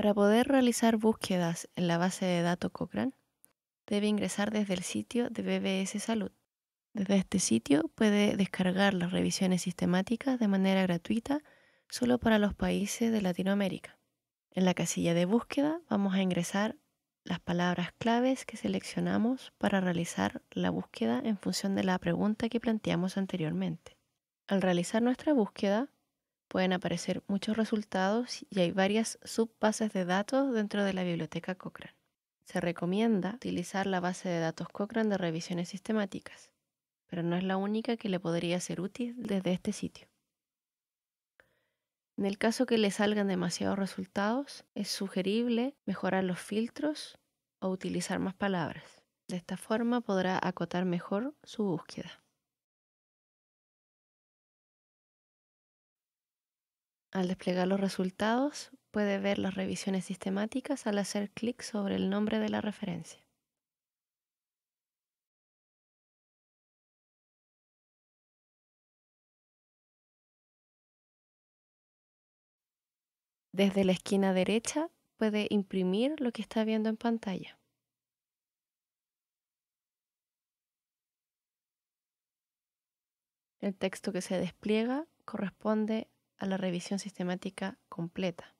Para poder realizar búsquedas en la base de datos Cochrane, debe ingresar desde el sitio de BBS Salud. Desde este sitio puede descargar las revisiones sistemáticas de manera gratuita solo para los países de Latinoamérica. En la casilla de búsqueda vamos a ingresar las palabras claves que seleccionamos para realizar la búsqueda en función de la pregunta que planteamos anteriormente. Al realizar nuestra búsqueda, pueden aparecer muchos resultados y hay varias subbases de datos dentro de la biblioteca Cochrane. Se recomienda utilizar la base de datos Cochrane de revisiones sistemáticas, pero no es la única que le podría ser útil desde este sitio. En el caso que le salgan demasiados resultados, es sugerible mejorar los filtros o utilizar más palabras. De esta forma podrá acotar mejor su búsqueda. Al desplegar los resultados, puede ver las revisiones sistemáticas al hacer clic sobre el nombre de la referencia. Desde la esquina derecha puede imprimir lo que está viendo en pantalla. El texto que se despliega corresponde a la revisión sistemática completa.